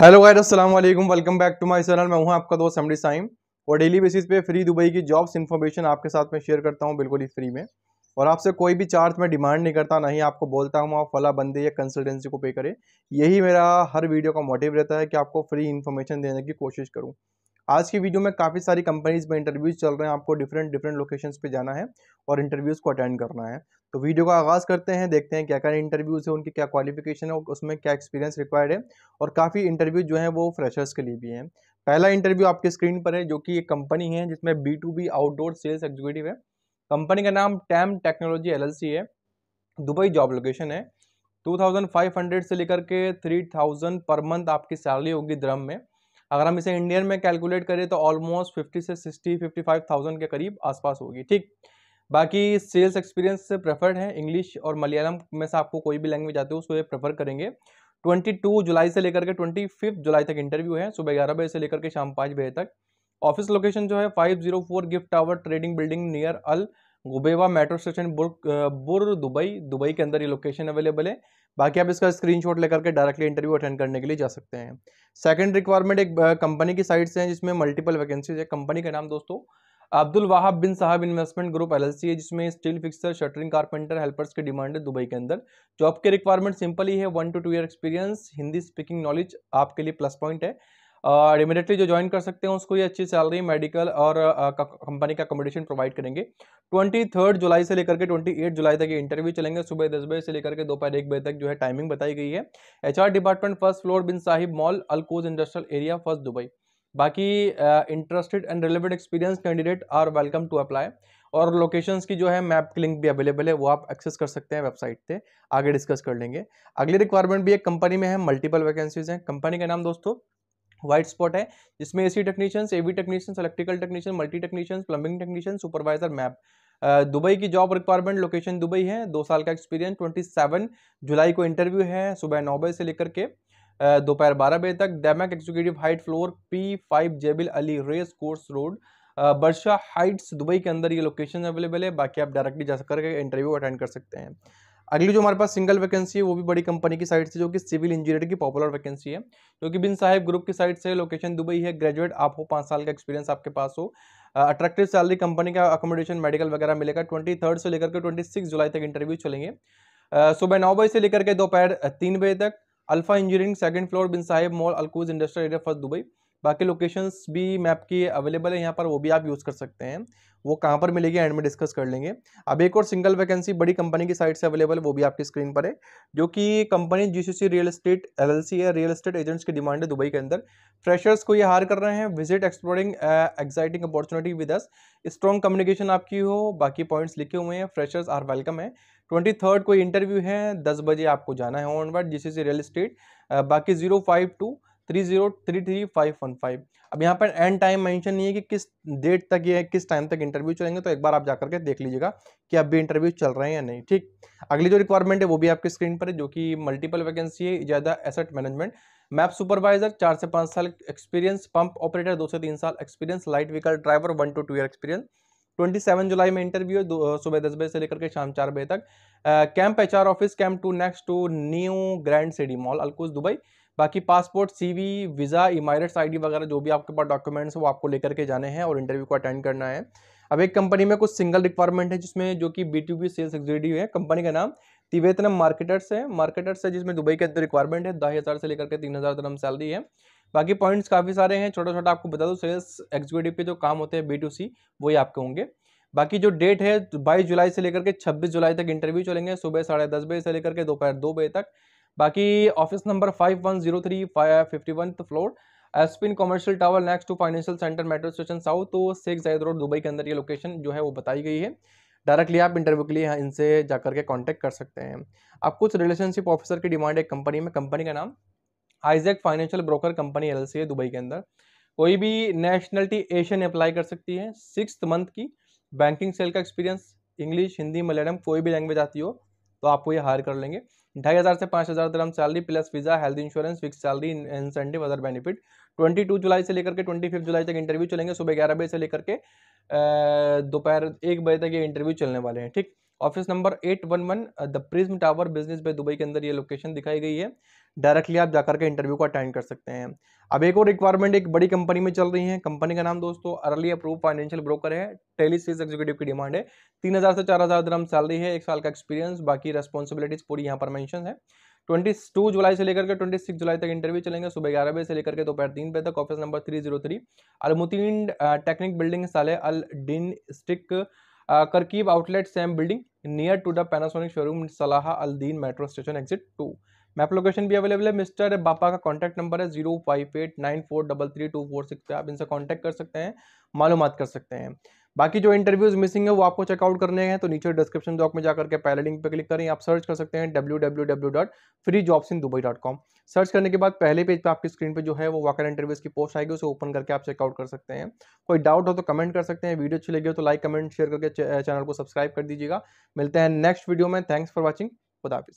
hello guys अस्सलाम वालेकुम welcome back to my channel मैं हूं आपका दोस्त एमडी साइम और डेली बेसिस पे फ्री दुबई की जॉब्स इन्फॉर्मेशन आपके साथ में शेयर करता हूं बिल्कुल ही फ्री में और आपसे कोई भी चार्ज मैं डिमांड नहीं करता ना ही आपको बोलता हूं आप फला बंदे या कंसल्टेंसी को पे करें यही मेरा हर वीडियो का मोटिव रहता है कि आपको फ्री इन्फॉर्मेशन देने की कोशिश करूँ आज की वीडियो में काफ़ी सारी कंपनीज में इंटरव्यूज़ चल रहे हैं आपको डिफरेंट डिफरेंट लोकेशन पर जाना है और इंटरव्यूज़ को अटेंड करना है तो वीडियो का आगाज़ करते हैं देखते हैं क्या क्या इंटरव्यूज़ है उनकी क्या क्वालिफिकेशन है उसमें क्या एक्सपीरियंस रिक्वायर्ड है और काफ़ी इंटरव्यू जो है वो फ्रेशर्स के लिए भी हैं पहला इंटरव्यू आपके स्क्रीन पर है जो कि एक कंपनी है जिसमें B to B outdoor sales executive है कंपनी का नाम टैम टेक्नोलॉजी एल है दुबई जॉब लोकेशन है 2500 से लेकर के 3000 पर मंथ आपकी सैलरी होगी द्रम में अगर हम इसे इंडियन में कैलकुलेट करें तो ऑलमोस्ट फिफ्टी से सिक्सटी फिफ्टी फाइव थाउजेंड के करीब आसपास होगी ठीक बाकी सेल्स एक्सपीरियंस से प्रेफर्ड है इंग्लिश और मलयालम में से आपको कोई भी लैंग्वेज आती हो उसको ये प्रेफर करेंगे 22 जुलाई से लेकर के ट्वेंटी जुलाई तक इंटरव्यू है सुबह ग्यारह बजे से लेकर के शाम पाँच बजे तक ऑफिस लोकेशन जो है four gift tower trading building near Al Ghubaiba metro station Bur Bur Dubai Dubai के अंदर ये लोकेशन अवेलेबल है बाकी आप इसका स्क्रीनशॉट लेकर के डायरेक्टली इंटरव्यू अटेंड करने के लिए जा सकते हैं सेकंड रिक्वायरमेंट एक कंपनी की साइड से है जिसमें मल्टीपल वैकेंसीज है कंपनी का नाम दोस्तों अब्दुल वाहब बिन साहब इन्वेस्टमेंट ग्रुप एलएलसी है जिसमें steel fixer shuttering carpenter helpers की डिमांड है दुबई के अंदर जॉब के रिक्वायरमेंट सिंपल ही है one to two year experience Hindi speaking knowledge आपके लिए प्लस पॉइंट है और इमिडिएटली जो ज्वाइन कर सकते हैं उसको ये अच्छी सैलरी मेडिकल और कंपनी का अकोमोडेशन प्रोवाइड करेंगे ट्वेंटी थर्ड जुलाई से लेकर के ट्वेंटी एट जुलाई तक ये इंटरव्यू चलेंगे सुबह दस बजे से लेकर के दोपहर एक बजे तक जो है टाइमिंग बताई गई है H department first floor Bin Sahib mall Alquoz industrial area first Dubai बाकी interested and relevant experience candidate are welcome to apply और लोकेशंस की जो है मैप की लिंक भी अवेलेबल है वो आप एक्सेस कर सकते हैं वेबसाइट पे आगे डिस्कस कर लेंगे अगली रिक्वायरमेंट भी एक कंपनी में है मल्टीपल वैकेंसीज हैं कंपनी का नाम दोस्तों व्हाइट स्पॉट है जिसमें AC technicians AV technicians electrical technician multi technicians plumbing technician supervisor map Dubai की जॉब रिक्वायरमेंट लोकेशन दुबई है दो साल का एक्सपीरियंस ट्वेंटी सेवन जुलाई को इंटरव्यू है सुबह नौ बजे से लेकर के दोपहर बारह बजे तक डेमक executive height floor P five Jebel Ali race course road Barsha heights Dubai के अंदर ये लोकेशन अवेलेबल है बाकी आप डायरेक्टली जा करके इंटरव्यू अटेंड कर सकते हैं अगली जो हमारे पास सिंगल वैकेंसी है वो भी बड़ी कंपनी की साइड से जो कि सिविल इंजीनियर की पॉपुलर वैकेंसी है जो कि बिन साहिब ग्रुप की साइड से लोकेशन दुबई है ग्रेजुएट आप हो पाँच साल का एक्सपीरियंस आपके पास हो अट्रैक्टिव सैलरी कंपनी का अकोमोडेशन मेडिकल वगैरह मिलेगा ट्वेंटी थर्ड से लेकर के ट्वेंटी सिक्स जुलाई तक इंटरव्यू चलेंगे सुबह नौ बजे से लेकर के दोपहर तीन बजे तक alpha engineering second floor Bin Sahib mall Alquoz industrial area first Dubai बाकी लोकेशंस भी मैप की अवेलेबल है यहाँ पर वो भी आप यूज़ कर सकते हैं वो कहाँ पर मिलेगी एंड में डिस्कस कर लेंगे अब एक और सिंगल वैकेंसी बड़ी कंपनी की साइट से अवेलेबल वो भी आपकी स्क्रीन पर है जो कि company GCC real estate LLC है रियल एस्टेट एजेंट्स की डिमांड है दुबई के अंदर फ्रेशर्स को ये हार कर रहे हैं visit exploring exciting opportunity with us strong communication आपकी हो बाकी पॉइंट्स लिखे हुए हैं फ्रेशर्स आर वेलकम है ट्वेंटी थर्ड को इंटरव्यू है दस बजे आपको जाना है onward G C real estate बाकी zero five two three zero three three five one five अब यहाँ पर एंड टाइम मेंशन नहीं है कि किस डेट तक ये किस टाइम तक इंटरव्यू चलेंगे तो एक बार आप जाकर के देख लीजिएगा कि अब भी इंटरव्यू चल रहे हैं या नहीं ठीक अगली जो रिक्वायरमेंट है वो भी आपकी स्क्रीन पर है जो कि मल्टीपल वैकेंसी है ज़्यादा एसेट मैनेजमेंट मैप सुपरवाइजर चार से पाँच साल एक्सपीरियंस पंप ऑपरेटर दो से तीन साल experience light vehicle driver one to two year experience twenty seven July में इंटरव्यू है सुबह दस बजे से लेकर के शाम चार बजे तक camp H R office camp two next to new grand city mall Alquoz Dubai बाकी passport CV visa I ID वगैरह जो भी आपके पास डॉक्यूमेंट्स है वो आपको लेकर के जाने हैं और इंटरव्यू को अटेंड करना है अब एक कंपनी में कुछ सिंगल रिक्वायरमेंट है जिसमें जो कि B to B sales executive है कंपनी का नाम तिवेतनम मार्केटर्स है मार्केटर्स है जिसमें दुबई के अंदर रिक्वायरमेंट है दस हज़ार से लेकर के तीन हज़ार दरम सैलरी है बाकी पॉइंट्स काफ़ी सारे हैं छोटा छोटा आपको बता दो सेल्स एग्जीक्यूटिव पे जो काम होते हैं बी टू सी वही आपके होंगे बाकी जो डेट है तो बाईस जुलाई से लेकर के छब्बीस जुलाई तक इंटरव्यू चलेंगे सुबह साढ़े दस बजे से लेकर के दोपहर दो बजे तक बाकी office number five one zero three fifty one floor Aspin commercial tower next to financial centre metro station south तो शेख जैद रोड दुबई के अंदर ये लोकेशन जो है वो बताई गई है डायरेक्टली आप इंटरव्यू के लिए इनसे जाकर के कॉन्टेक्ट कर सकते हैं आप कुछ रिलेशनशिप ऑफिसर की डिमांड है कंपनी में कंपनी का नाम Isaac financial broker company L है दुबई के अंदर कोई भी नेशनलिटी एशियन अप्लाई कर सकती है सिक्स मंथ की बैंकिंग सेल का एक्सपीरियंस इंग्लिश हिंदी मलयालम कोई भी लैंग्वेज आती हो तो आपको ये हायर कर लेंगे ढाई हज़ार से पाँच हज़ार दराम salary plus visa health insurance fix salary incentive other benefit twenty two July से लेकर के ट्वेंटी फिफ्थ जुलाई तक इंटरव्यू चलेंगे सुबह ग्यारह बजे से लेकर के दोपहर एक बजे तक ये इंटरव्यू चलने वाले हैं ठीक office number eight one one the prism tower business bay Dubai के अंदर ये लोकेशन दिखाई गई है डायरेक्टली आप जाकर के इंटरव्यू को अटेंड कर सकते हैं अब एक और रिक्वायरमेंट एक बड़ी कंपनी में चल रही है कंपनी का नाम दोस्तों अर्ली अप्रूव फाइनेंशियल ब्रोकर है टेलीसीज एग्जीक्यूटिव की डिमांड है तीन हज़ार से चार हज़ार दरम सैलरी है एक साल का एक्सपीरियंस बाकी रेस्पॉन्सिबिलिटीज पूरी यहाँ पर मैंशन है ट्वेंटी टू जुलाई से लेकर के ट्वेंटी सिक्स जुलाई तक इंटरव्यू चलेंगे सुबह ग्यारह बजे से लेकर के दोपहर तीन बजे तक office number three zero three अलमुतीन technic building Salah Al Din स्टिक करकीब outlet same building near to the Panasonic showroom Salah Al Deen metro station exit two map location भी अवेलेबल है मिस्टर बापा का कॉन्टैक्ट नंबर है zero five eight nine four double three two four six आप इनसे contact कर सकते हैं मालूम कर सकते हैं बाकी जो इंटरव्यूज मिसिंग है वो आपको चेकआउट करने हैं तो नीचे डिस्क्रिप्शन बॉक्स में जाकर के पहले लिंक पे क्लिक करें आप सर्च कर सकते हैं W W W dot free jobs in Dubai dot com search करने के बाद पहले पेज पे आपकी स्क्रीन पे जो है वो वाकर इंटरव्यूज की पोस्ट आएगी उसे ओपन करके आप चेकआउट कर सकते हैं कोई डाउट हो तो कमेंट कर सकते हैं वीडियो अच्छी लगी हो तो लाइक कमेंट शेयर करके चैनल को सब्सक्राइब कर दीजिएगा मिलते हैं नेक्स्ट वीडियो में थैंक्स फॉर वॉचिंग खुदाफिज़